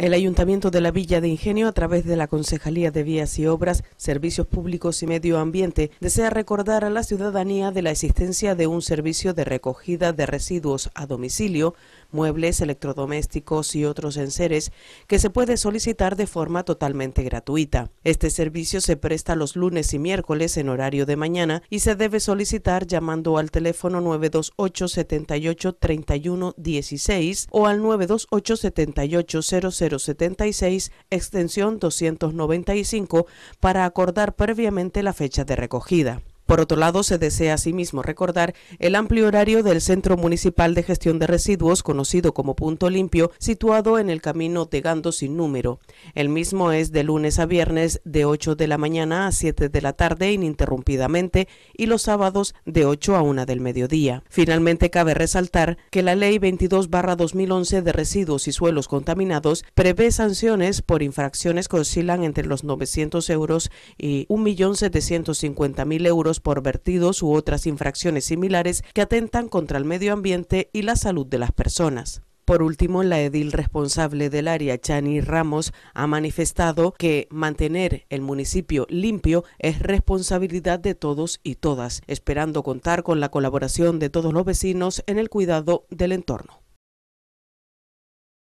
El Ayuntamiento de la Villa de Ingenio, a través de la Concejalía de Vías y Obras, Servicios Públicos y Medio Ambiente, desea recordar a la ciudadanía de la existencia de un servicio de recogida de residuos a domicilio, muebles, electrodomésticos y otros enseres, que se puede solicitar de forma totalmente gratuita. Este servicio se presta los lunes y miércoles en horario de mañana y se debe solicitar llamando al teléfono 928 78 o al 928 78 076, extensión 295, para acordar previamente la fecha de recogida. Por otro lado, se desea asimismo recordar el amplio horario del Centro Municipal de Gestión de Residuos, conocido como Punto Limpio, situado en el camino tegando sin número. El mismo es de lunes a viernes de 8 de la mañana a 7 de la tarde ininterrumpidamente y los sábados de 8 a 1 del mediodía. Finalmente, cabe resaltar que la Ley 22-2011 de Residuos y Suelos Contaminados prevé sanciones por infracciones que oscilan entre los 900 euros y 1.750.000 euros por vertidos u otras infracciones similares que atentan contra el medio ambiente y la salud de las personas. Por último, la edil responsable del área, Chani Ramos, ha manifestado que mantener el municipio limpio es responsabilidad de todos y todas, esperando contar con la colaboración de todos los vecinos en el cuidado del entorno.